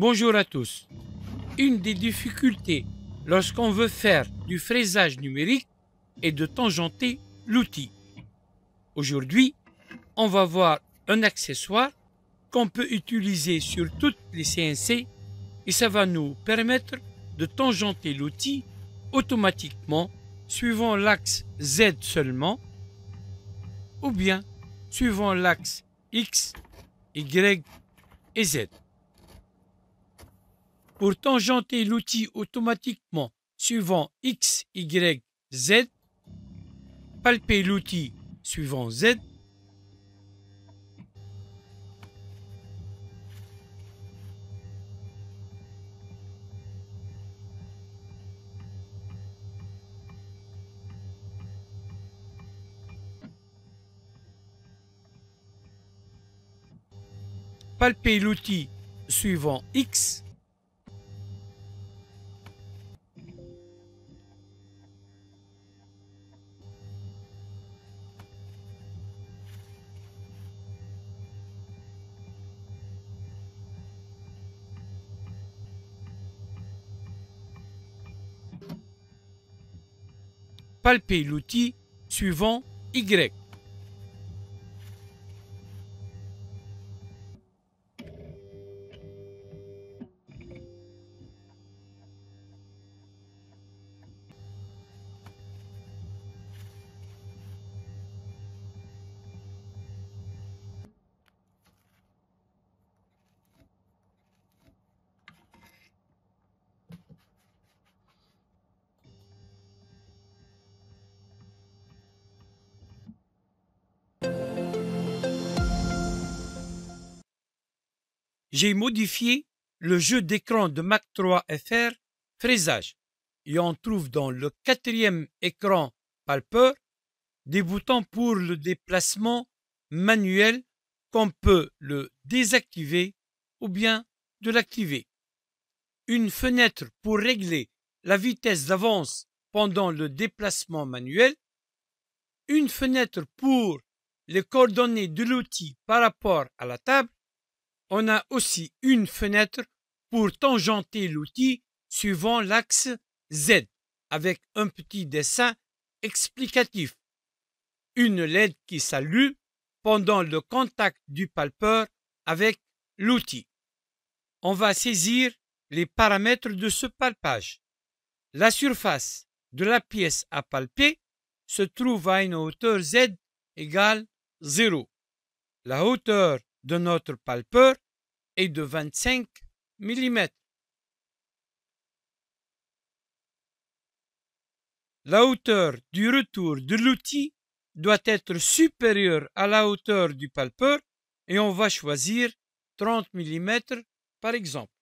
Bonjour à tous. Une des difficultés lorsqu'on veut faire du fraisage numérique est de tangenter l'outil. Aujourd'hui, on va voir un accessoire qu'on peut utiliser sur toutes les CNC et ça va nous permettre de tangenter l'outil automatiquement suivant l'axe Z seulement ou bien suivant l'axe X, Y et Z. Pour tangenter l'outil automatiquement suivant X, Y, Z, palper l'outil suivant Z, palper l'outil suivant X, palper l'outil suivant Y. j'ai modifié le jeu d'écran de Mac 3 FR fraisage et on trouve dans le quatrième écran Palper des boutons pour le déplacement manuel qu'on peut le désactiver ou bien de l'activer. Une fenêtre pour régler la vitesse d'avance pendant le déplacement manuel. Une fenêtre pour les coordonnées de l'outil par rapport à la table on a aussi une fenêtre pour tangenter l'outil suivant l'axe Z avec un petit dessin explicatif. Une LED qui s'allume pendant le contact du palpeur avec l'outil. On va saisir les paramètres de ce palpage. La surface de la pièce à palper se trouve à une hauteur Z égale 0. La hauteur de notre palpeur est de 25 mm. La hauteur du retour de l'outil doit être supérieure à la hauteur du palpeur et on va choisir 30 mm par exemple.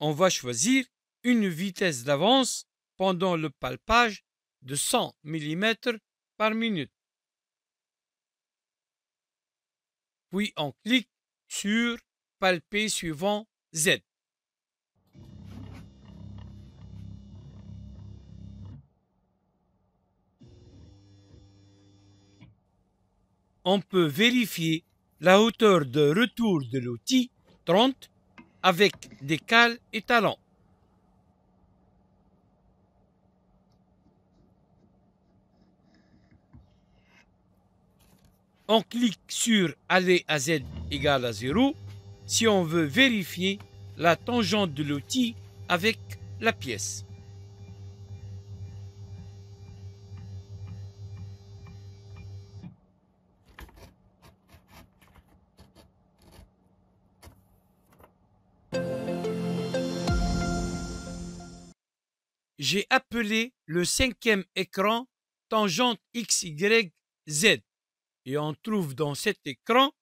On va choisir une vitesse d'avance pendant le palpage de 100 mm par minute. Puis on clique sur palper suivant Z. On peut vérifier la hauteur de retour de l'outil 30 avec des cales et on clique sur aller à z égale à 0 si on veut vérifier la tangente de l'outil avec la pièce. J'ai appelé le cinquième écran tangente x, y, z et on trouve dans cet écran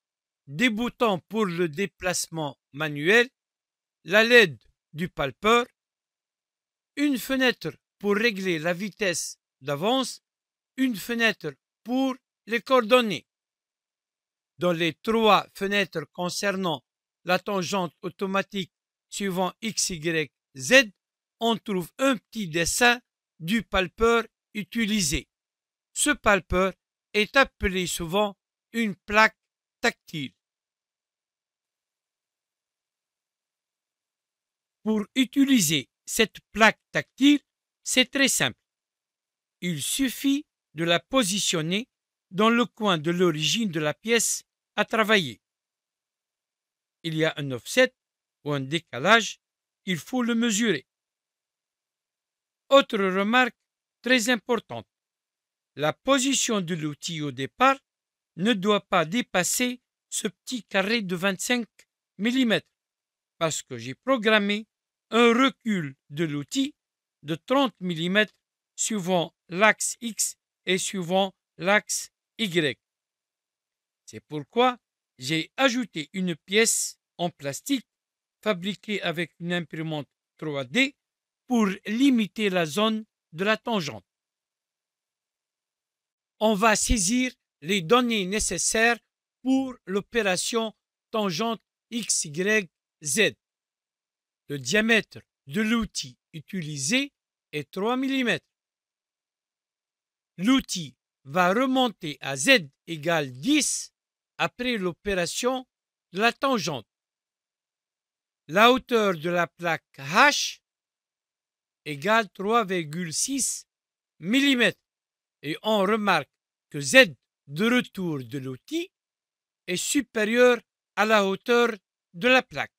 des boutons pour le déplacement manuel, la LED du palpeur, une fenêtre pour régler la vitesse d'avance, une fenêtre pour les coordonnées. Dans les trois fenêtres concernant la tangente automatique suivant x, y, z, on trouve un petit dessin du palpeur utilisé. Ce palpeur est appelée souvent une plaque tactile. Pour utiliser cette plaque tactile, c'est très simple. Il suffit de la positionner dans le coin de l'origine de la pièce à travailler. Il y a un offset ou un décalage, il faut le mesurer. Autre remarque très importante la position de l'outil au départ ne doit pas dépasser ce petit carré de 25 mm parce que j'ai programmé un recul de l'outil de 30 mm suivant l'axe X et suivant l'axe Y. C'est pourquoi j'ai ajouté une pièce en plastique fabriquée avec une imprimante 3D pour limiter la zone de la tangente on va saisir les données nécessaires pour l'opération tangente XYZ. Le diamètre de l'outil utilisé est 3 mm. L'outil va remonter à Z égale 10 après l'opération de la tangente. La hauteur de la plaque H égale 3,6 mm et on remarque que Z de retour de l'outil est supérieur à la hauteur de la plaque.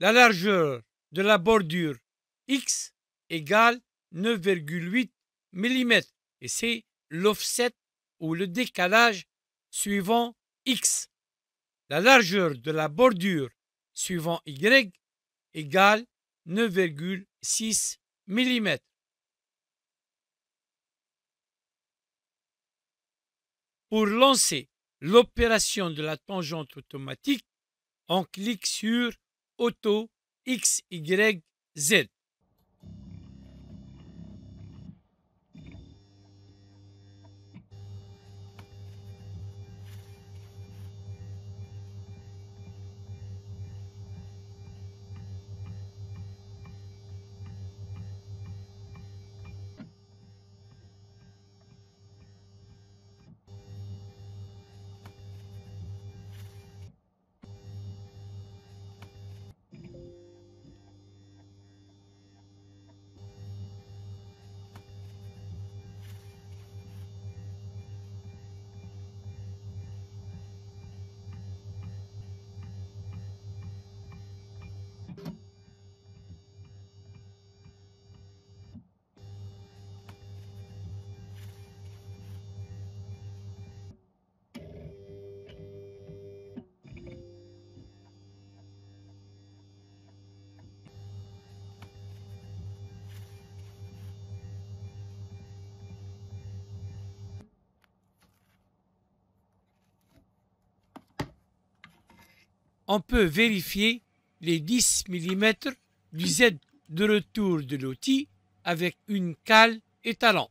La largeur de la bordure X égale 9,8 mm et c'est l'offset ou le décalage suivant X. La largeur de la bordure suivant Y égale 9,6 mm. Pour lancer l'opération de la tangente automatique, on clique sur Auto XYZ. on peut vérifier les 10 mm du Z de retour de l'outil avec une cale étalon.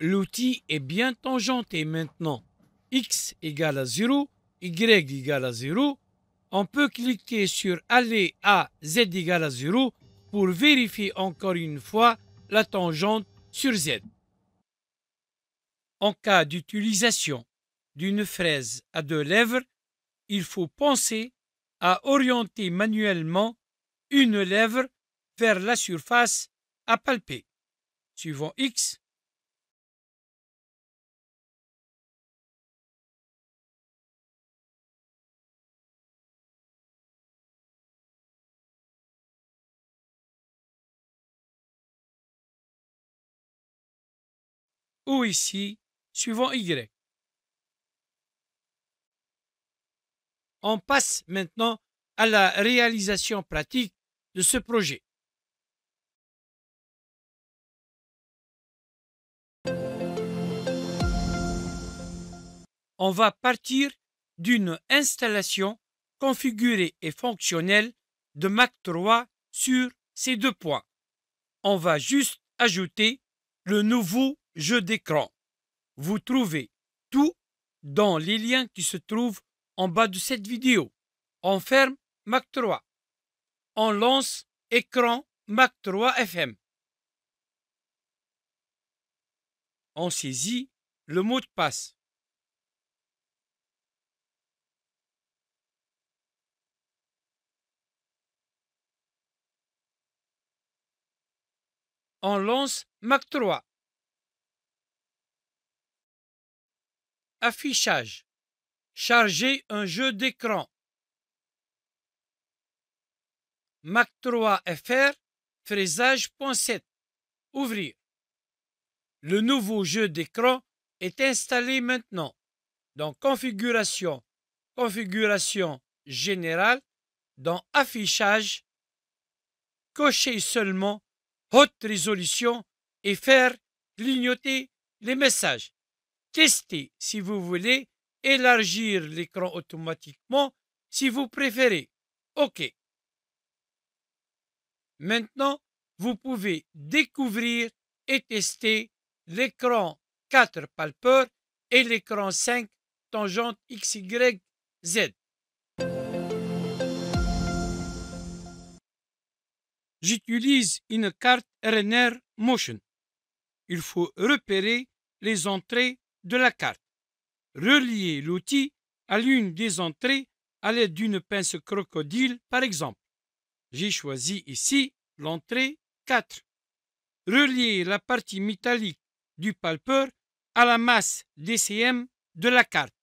L'outil est bien tangenté maintenant. X égale à 0, Y égale à 0. On peut cliquer sur Aller à Z égale à 0 pour vérifier encore une fois la tangente sur Z. En cas d'utilisation d'une fraise à deux lèvres, il faut penser à orienter manuellement une lèvre vers la surface à palper. Suivant X, ou ici, suivant Y. on passe maintenant à la réalisation pratique de ce projet. On va partir d'une installation configurée et fonctionnelle de Mac 3 sur ces deux points. On va juste ajouter le nouveau jeu d'écran. Vous trouvez tout dans les liens qui se trouvent en bas de cette vidéo. On ferme Mac 3. On lance écran Mac 3 FM. On saisit le mot de passe. On lance Mac 3. Affichage. Charger un jeu d'écran. Mac 3 FR, fraisage.7. Ouvrir. Le nouveau jeu d'écran est installé maintenant. Dans Configuration, Configuration générale, dans Affichage, Cocher seulement Haute résolution et faire clignoter les messages. Testez si vous voulez élargir l'écran automatiquement si vous préférez. OK. Maintenant, vous pouvez découvrir et tester l'écran 4 palpeur et l'écran 5 tangente XYZ. J'utilise une carte RNR Motion. Il faut repérer les entrées de la carte relier l'outil à l'une des entrées à l'aide d'une pince crocodile, par exemple. J'ai choisi ici l'entrée 4. Relier la partie métallique du palpeur à la masse DCM de la carte.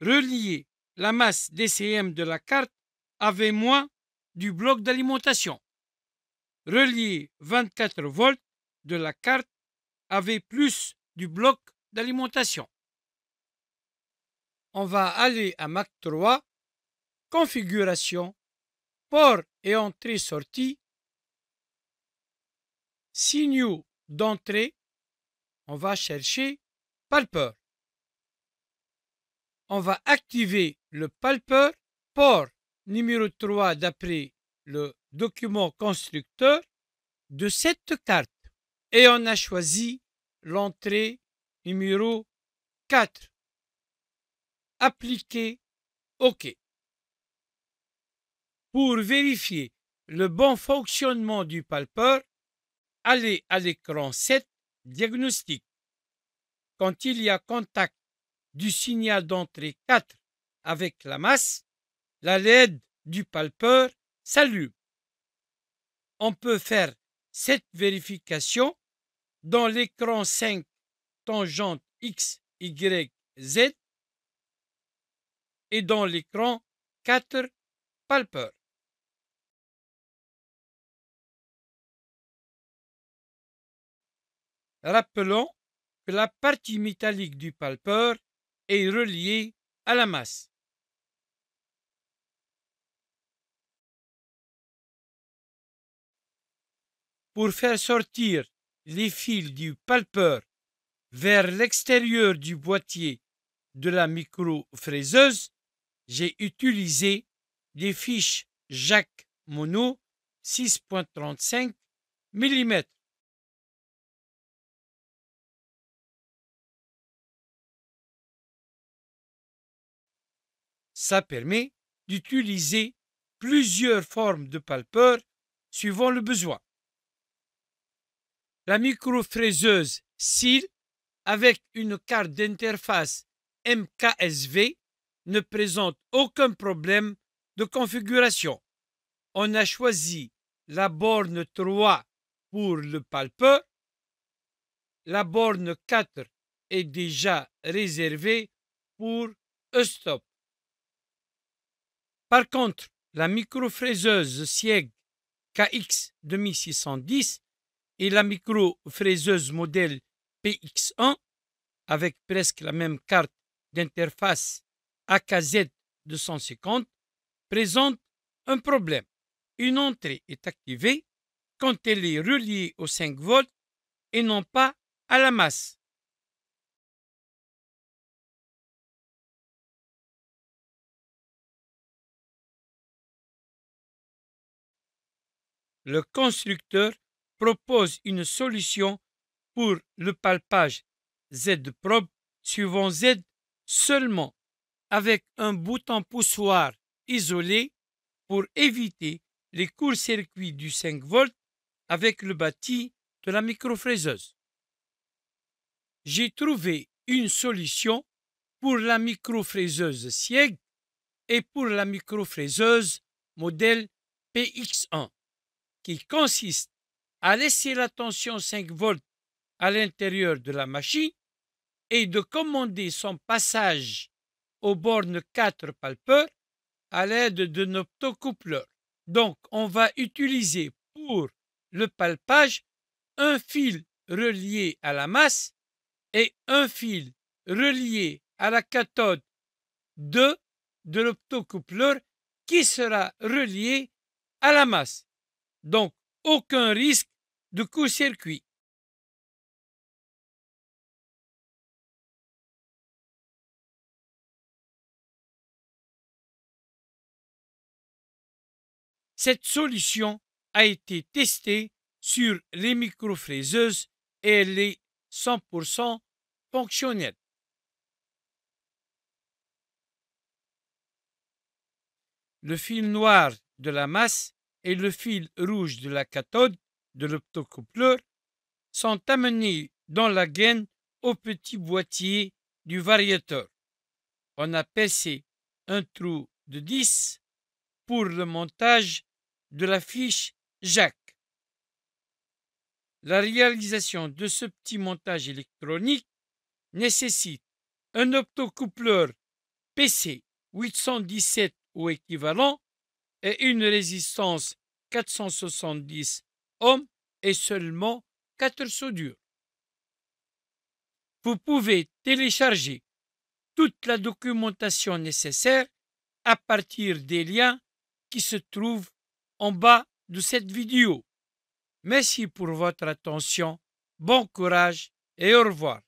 Relier la masse DCM de la carte avec moins du bloc d'alimentation. Relier 24 volts de la carte avec plus du bloc d'alimentation on va aller à Mac 3, configuration, port et entrée-sortie, signaux d'entrée, on va chercher palper On va activer le palper port numéro 3 d'après le document constructeur de cette carte. Et on a choisi l'entrée numéro 4 appliquer OK. Pour vérifier le bon fonctionnement du palpeur, allez à l'écran 7 Diagnostic. Quand il y a contact du signal d'entrée 4 avec la masse, la LED du palpeur s'allume. On peut faire cette vérification dans l'écran 5 tangente X, Y, Z et dans l'écran 4, palpeurs. Rappelons que la partie métallique du palpeur est reliée à la masse. Pour faire sortir les fils du palpeur vers l'extérieur du boîtier de la micro-fraiseuse, j'ai utilisé des fiches Jacques Mono 6.35 mm. Ça permet d'utiliser plusieurs formes de palpeurs suivant le besoin. La fraiseuse SIL avec une carte d'interface MKSV ne présente aucun problème de configuration. On a choisi la borne 3 pour le palpeur. La borne 4 est déjà réservée pour un stop Par contre, la microfraiseuse SIEG KX 2610 et la micro-fraiseuse modèle PX1 avec presque la même carte d'interface AKZ250 présente un problème. Une entrée est activée quand elle est reliée aux 5 volts et non pas à la masse. Le constructeur propose une solution pour le palpage Z probe suivant Z seulement avec un bouton poussoir isolé pour éviter les courts-circuits du 5 volts avec le bâti de la microfraiseuse. J'ai trouvé une solution pour la microfraiseuse SIEG et pour la microfraiseuse modèle PX1 qui consiste à laisser la tension 5 volts à l'intérieur de la machine et de commander son passage aux bornes 4 palpeurs à l'aide d'un optocoupleur. Donc, on va utiliser pour le palpage un fil relié à la masse et un fil relié à la cathode 2 de l'optocoupleur qui sera relié à la masse. Donc, aucun risque de court circuit Cette solution a été testée sur les micro-fraiseuses et elle est 100% fonctionnelle. Le fil noir de la masse et le fil rouge de la cathode de l'optocoupleur sont amenés dans la gaine au petit boîtier du variateur. On a percé un trou de 10 pour le montage de la fiche Jacques. La réalisation de ce petit montage électronique nécessite un optocoupleur PC 817 ou équivalent et une résistance 470 ohms et seulement 4 soudures. Vous pouvez télécharger toute la documentation nécessaire à partir des liens qui se trouvent en bas de cette vidéo. Merci pour votre attention, bon courage et au revoir.